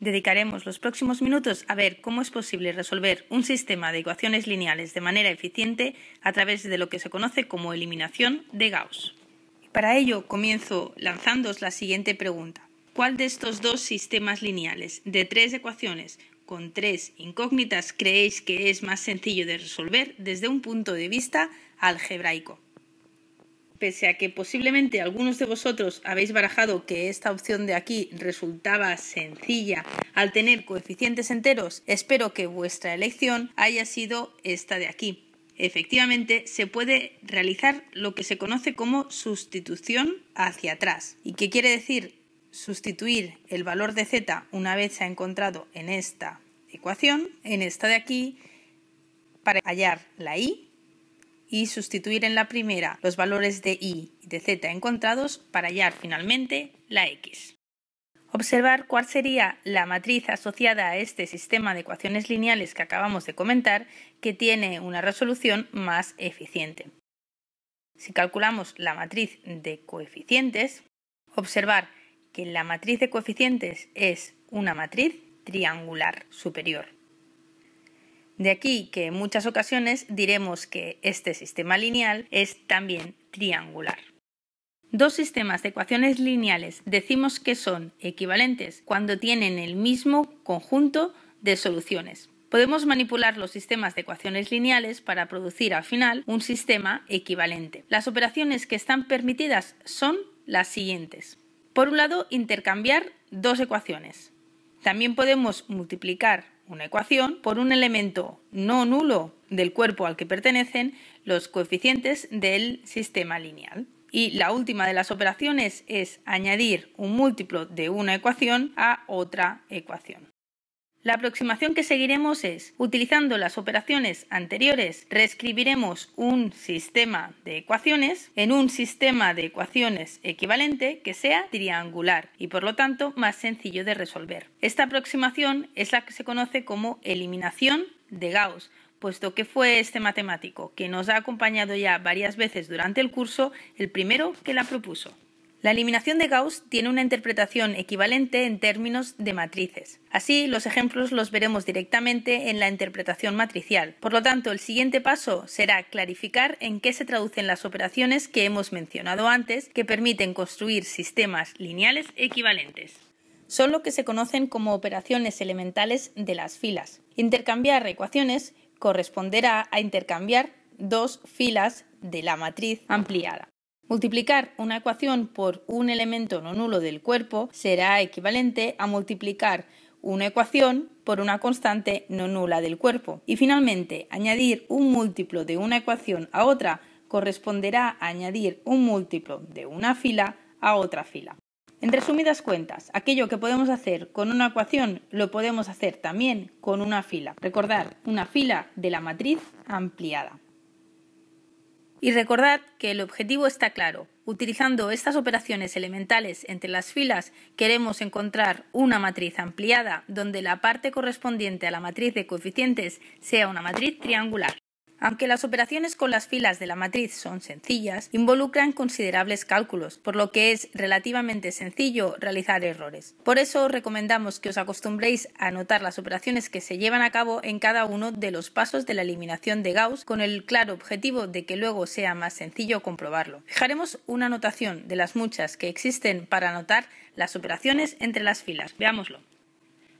Dedicaremos los próximos minutos a ver cómo es posible resolver un sistema de ecuaciones lineales de manera eficiente a través de lo que se conoce como eliminación de Gauss. Para ello comienzo lanzándoos la siguiente pregunta. ¿Cuál de estos dos sistemas lineales de tres ecuaciones con tres incógnitas creéis que es más sencillo de resolver desde un punto de vista algebraico? pese a que posiblemente algunos de vosotros habéis barajado que esta opción de aquí resultaba sencilla al tener coeficientes enteros, espero que vuestra elección haya sido esta de aquí. Efectivamente, se puede realizar lo que se conoce como sustitución hacia atrás. ¿Y qué quiere decir? Sustituir el valor de z una vez se ha encontrado en esta ecuación, en esta de aquí, para hallar la i y sustituir en la primera los valores de i y de z encontrados para hallar finalmente la x. Observar cuál sería la matriz asociada a este sistema de ecuaciones lineales que acabamos de comentar que tiene una resolución más eficiente. Si calculamos la matriz de coeficientes, observar que la matriz de coeficientes es una matriz triangular superior. De aquí que en muchas ocasiones diremos que este sistema lineal es también triangular. Dos sistemas de ecuaciones lineales decimos que son equivalentes cuando tienen el mismo conjunto de soluciones. Podemos manipular los sistemas de ecuaciones lineales para producir al final un sistema equivalente. Las operaciones que están permitidas son las siguientes. Por un lado, intercambiar dos ecuaciones. También podemos multiplicar una ecuación por un elemento no nulo del cuerpo al que pertenecen los coeficientes del sistema lineal. Y la última de las operaciones es añadir un múltiplo de una ecuación a otra ecuación. La aproximación que seguiremos es, utilizando las operaciones anteriores, reescribiremos un sistema de ecuaciones en un sistema de ecuaciones equivalente que sea triangular y por lo tanto más sencillo de resolver. Esta aproximación es la que se conoce como eliminación de Gauss, puesto que fue este matemático que nos ha acompañado ya varias veces durante el curso el primero que la propuso. La eliminación de Gauss tiene una interpretación equivalente en términos de matrices. Así, los ejemplos los veremos directamente en la interpretación matricial. Por lo tanto, el siguiente paso será clarificar en qué se traducen las operaciones que hemos mencionado antes que permiten construir sistemas lineales equivalentes. Son lo que se conocen como operaciones elementales de las filas. Intercambiar ecuaciones corresponderá a intercambiar dos filas de la matriz ampliada. Multiplicar una ecuación por un elemento no nulo del cuerpo será equivalente a multiplicar una ecuación por una constante no nula del cuerpo. Y finalmente, añadir un múltiplo de una ecuación a otra corresponderá a añadir un múltiplo de una fila a otra fila. En resumidas cuentas, aquello que podemos hacer con una ecuación lo podemos hacer también con una fila. Recordar, una fila de la matriz ampliada. Y recordad que el objetivo está claro. Utilizando estas operaciones elementales entre las filas, queremos encontrar una matriz ampliada donde la parte correspondiente a la matriz de coeficientes sea una matriz triangular. Aunque las operaciones con las filas de la matriz son sencillas, involucran considerables cálculos, por lo que es relativamente sencillo realizar errores. Por eso os recomendamos que os acostumbréis a anotar las operaciones que se llevan a cabo en cada uno de los pasos de la eliminación de Gauss con el claro objetivo de que luego sea más sencillo comprobarlo. Dejaremos una notación de las muchas que existen para anotar las operaciones entre las filas. Veámoslo.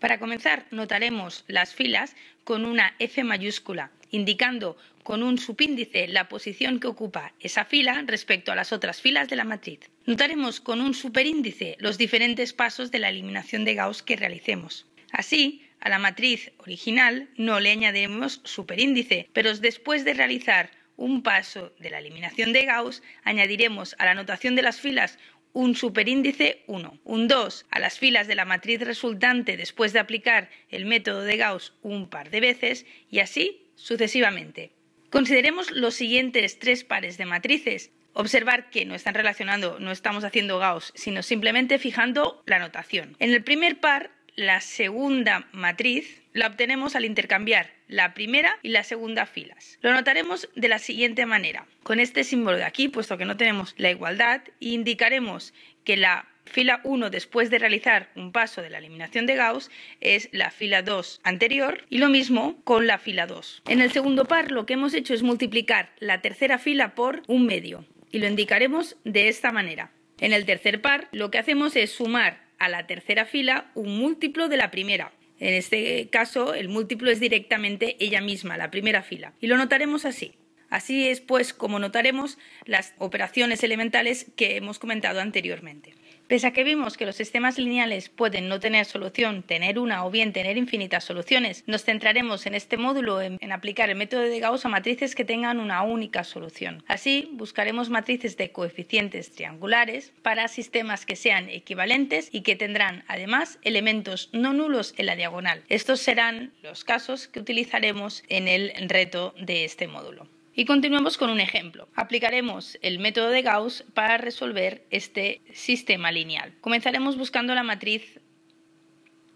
Para comenzar, notaremos las filas con una F mayúscula indicando con un subíndice la posición que ocupa esa fila respecto a las otras filas de la matriz. Notaremos con un superíndice los diferentes pasos de la eliminación de Gauss que realicemos. Así, a la matriz original no le añadiremos superíndice, pero después de realizar un paso de la eliminación de Gauss, añadiremos a la notación de las filas un superíndice 1, un 2 a las filas de la matriz resultante después de aplicar el método de Gauss un par de veces y así sucesivamente. Consideremos los siguientes tres pares de matrices. Observar que no están relacionando, no estamos haciendo Gauss, sino simplemente fijando la notación. En el primer par, la segunda matriz la obtenemos al intercambiar la primera y la segunda filas. Lo notaremos de la siguiente manera. Con este símbolo de aquí, puesto que no tenemos la igualdad, indicaremos que la Fila 1 después de realizar un paso de la eliminación de Gauss es la fila 2 anterior y lo mismo con la fila 2. En el segundo par lo que hemos hecho es multiplicar la tercera fila por un medio y lo indicaremos de esta manera. En el tercer par lo que hacemos es sumar a la tercera fila un múltiplo de la primera. En este caso el múltiplo es directamente ella misma, la primera fila. Y lo notaremos así. Así es pues como notaremos las operaciones elementales que hemos comentado anteriormente. Pese a que vimos que los sistemas lineales pueden no tener solución, tener una o bien tener infinitas soluciones, nos centraremos en este módulo en, en, aplicar el método de Gauss a matrices que tengan una única solución. Así, buscaremos matrices de coeficientes triangulares para sistemas que sean equivalentes y que tendrán además elementos no nulos en la diagonal. Estos serán los casos que utilizaremos en el reto de este módulo. Y continuamos con un ejemplo. Aplicaremos el método de Gauss para resolver este sistema lineal. Comenzaremos buscando la matriz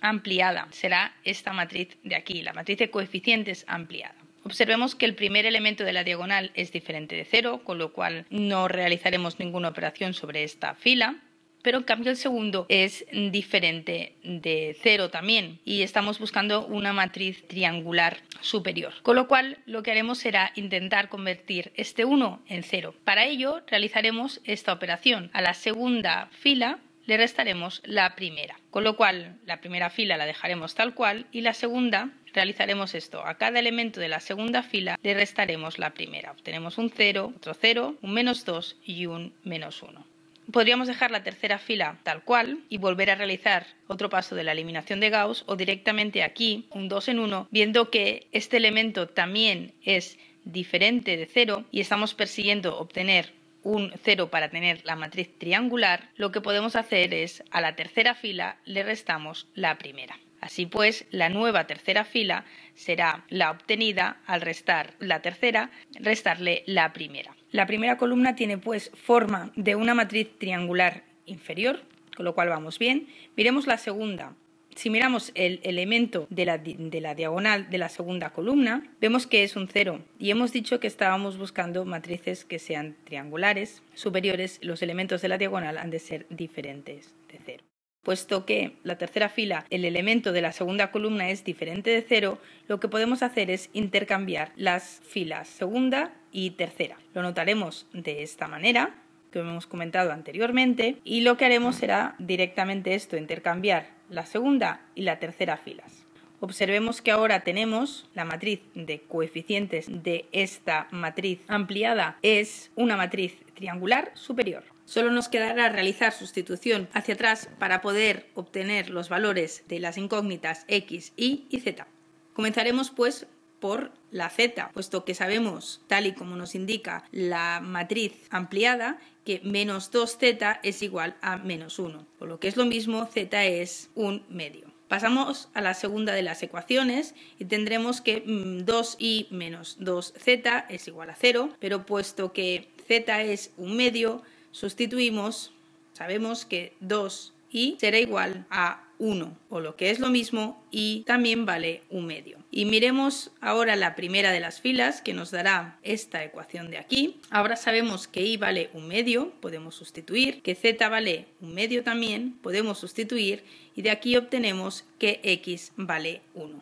ampliada. Será esta matriz de aquí, la matriz de coeficientes ampliada. Observemos que el primer elemento de la diagonal es diferente de cero, con lo cual no realizaremos ninguna operación sobre esta fila pero en cambio el segundo es diferente de cero también y estamos buscando una matriz triangular superior. Con lo cual lo que haremos será intentar convertir este 1 en 0. Para ello realizaremos esta operación. A la segunda fila le restaremos la primera. Con lo cual la primera fila la dejaremos tal cual y la segunda realizaremos esto. A cada elemento de la segunda fila le restaremos la primera. Obtenemos un 0, otro 0, un menos 2 y un menos 1. Podríamos dejar la tercera fila tal cual y volver a realizar otro paso de la eliminación de Gauss o directamente aquí un 2 en 1 viendo que este elemento también es diferente de 0 y estamos persiguiendo obtener un 0 para tener la matriz triangular, lo que podemos hacer es a la tercera fila le restamos la primera. Así pues, la nueva tercera fila será la obtenida al restar la tercera, restarle la primera. La primera columna tiene pues forma de una matriz triangular inferior, con lo cual vamos bien. Miremos la segunda. Si miramos el elemento de la, de la diagonal de la segunda columna, vemos que es un cero y hemos dicho que estábamos buscando matrices que sean triangulares superiores. Los elementos de la diagonal han de ser diferentes de cero. Puesto que la tercera fila, el elemento de la segunda columna es diferente de cero, lo que podemos hacer es intercambiar las filas segunda y tercera. Lo notaremos de esta manera que hemos comentado anteriormente y lo que haremos será directamente esto, intercambiar la segunda y la tercera filas. Observemos que ahora tenemos la matriz de coeficientes de esta matriz ampliada es una matriz triangular superior. Solo nos quedará realizar sustitución hacia atrás para poder obtener los valores de las incógnitas x, y y z. Comenzaremos pues por la z, puesto que sabemos, tal y como nos indica la matriz ampliada, que menos 2z es igual a menos 1, por lo que es lo mismo, z es un medio. Pasamos a la segunda de las ecuaciones y tendremos que 2 mm, y menos 2z es igual a 0, pero puesto que z es un medio, Sustituimos, sabemos que 2 y será igual a 1 o lo que es lo mismo y también vale un medio. Y miremos ahora la primera de las filas que nos dará esta ecuación de aquí. Ahora sabemos que y vale un medio, podemos sustituir, que z vale un medio también, podemos sustituir y de aquí obtenemos que x vale 1.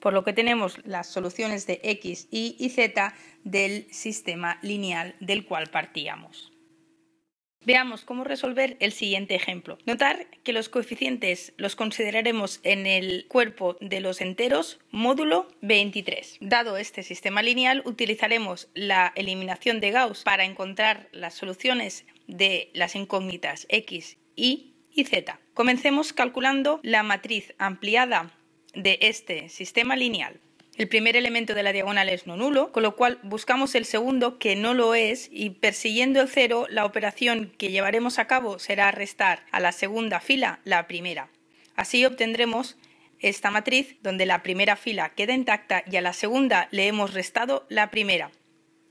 Por lo que tenemos las soluciones de x, y y z del sistema lineal del cual partíamos. Veamos cómo resolver el siguiente ejemplo. Notar que los coeficientes los consideraremos en el cuerpo de los enteros módulo 23. Dado este sistema lineal, utilizaremos la eliminación de Gauss para encontrar las soluciones de las incógnitas x, y y z. Comencemos calculando la matriz ampliada de este sistema lineal. El primer elemento de la diagonal es no nulo, con lo cual buscamos el segundo que no lo es y persiguiendo el cero la operación que llevaremos a cabo será restar a la segunda fila la primera. Así obtendremos esta matriz donde la primera fila queda intacta y a la segunda le hemos restado la primera.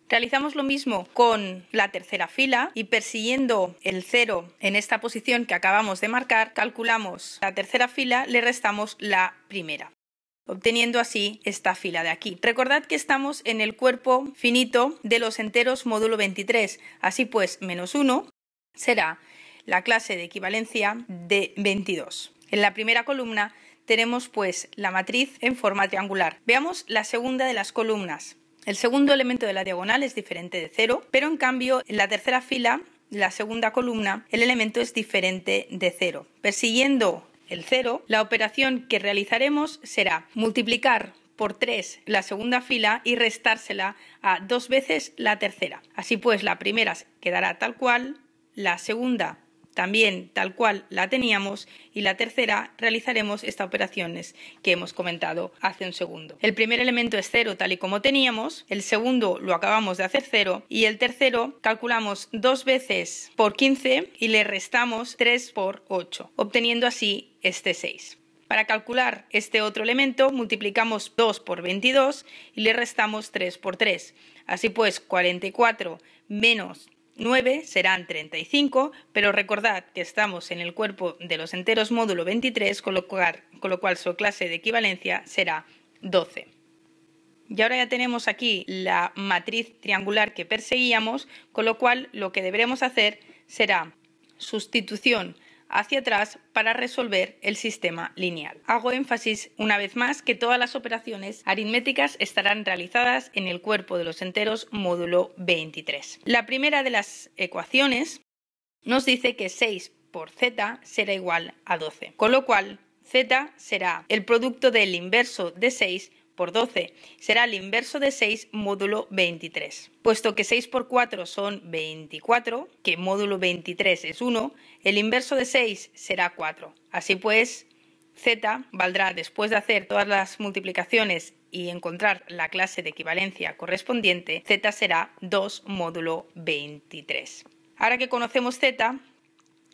Realizamos lo mismo con la tercera fila y persiguiendo el cero en esta posición que acabamos de marcar, calculamos la tercera fila, le restamos la primera obteniendo así esta fila de aquí. Recordad que estamos en el cuerpo finito de los enteros módulo 23, así pues menos 1 será la clase de equivalencia de 22. En la primera columna tenemos pues la matriz en forma triangular. Veamos la segunda de las columnas. El segundo elemento de la diagonal es diferente de 0, pero en cambio en la tercera fila, la segunda columna, el elemento es diferente de 0. Persiguiendo el cero, la operación que realizaremos será multiplicar por 3 la segunda fila y restársela a dos veces la tercera. Así pues, la primera quedará tal cual, la segunda también tal cual la teníamos y la tercera realizaremos estas operaciones que hemos comentado hace un segundo. El primer elemento es cero tal y como teníamos, el segundo lo acabamos de hacer cero y el tercero calculamos dos veces por 15 y le restamos 3 por 8, obteniendo así este 6. Para calcular este otro elemento multiplicamos 2 por 22 y le restamos 3 por 3. Así pues, 44 menos 9 serán 35, pero recordad que estamos en el cuerpo de los enteros módulo 23, con lo cual, su clase de equivalencia será 12. Y ahora ya tenemos aquí la matriz triangular que perseguíamos, con lo cual lo que deberemos hacer será sustitución hacia atrás para resolver el sistema lineal. Hago énfasis una vez más que todas las operaciones aritméticas estarán realizadas en el cuerpo de los enteros módulo 23. La primera de las ecuaciones nos dice que 6 por z será igual a 12, con lo cual z será el producto del inverso de 6 12 será el inverso de 6 módulo 23. Puesto que 6 por 4 son 24, que módulo 23 es 1, el inverso de 6 será 4. Así pues, z valdrá después de hacer todas las multiplicaciones y encontrar la clase de equivalencia correspondiente, z será 2 módulo 23. Ahora que conocemos z,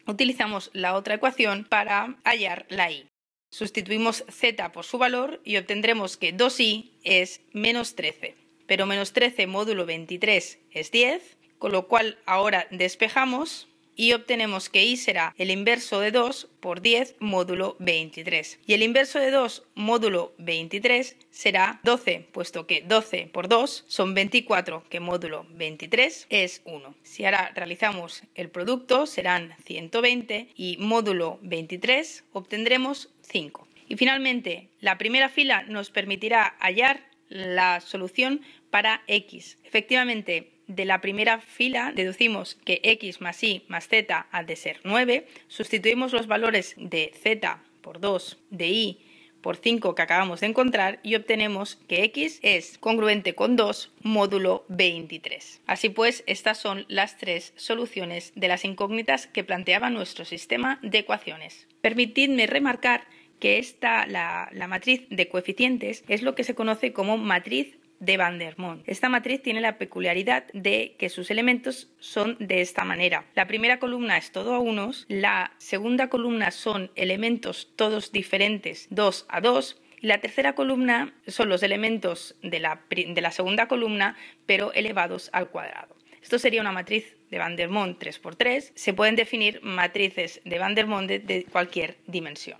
utilizamos la otra ecuación para hallar la y. Sustituimos z por su valor y obtendremos que 2i es menos 13. Pero menos 13 módulo 23 es 10, con lo cual ahora despejamos y obtenemos que i será el inverso de 2 por 10 módulo 23. Y el inverso de 2 módulo 23 será 12, puesto que 12 por 2 son 24, que módulo 23 es 1. Si ahora realizamos el producto serán 120 y módulo 23 obtendremos 5. Y finalmente, la primera fila nos permitirá hallar la solución para x. Efectivamente, de la primera fila deducimos que x más y más z ha de ser 9, sustituimos los valores de z por 2, de y por 5 que acabamos de encontrar y obtenemos que x es congruente con 2 módulo 23. Así pues, estas son las tres soluciones de las incógnitas que planteaba nuestro sistema de ecuaciones. Permitidme remarcar que esta, la, matriz de coeficientes es lo que se conoce como matriz de Van der Esta matriz tiene la peculiaridad de que sus elementos son de esta manera. La primera columna es todo a unos, la segunda columna son elementos todos diferentes, dos a dos, y la tercera columna son los elementos de la, segunda columna, pero elevados al cuadrado. Esto sería una matriz de Van der por 3x3. Se pueden definir matrices de Van der de cualquier dimensión.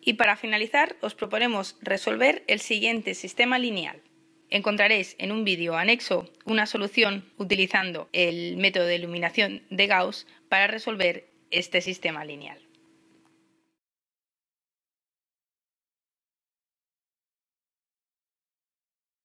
Y para finalizar, os proponemos resolver el siguiente sistema lineal. Encontraréis en un vídeo anexo una solución utilizando el método de iluminación de Gauss para resolver este sistema lineal.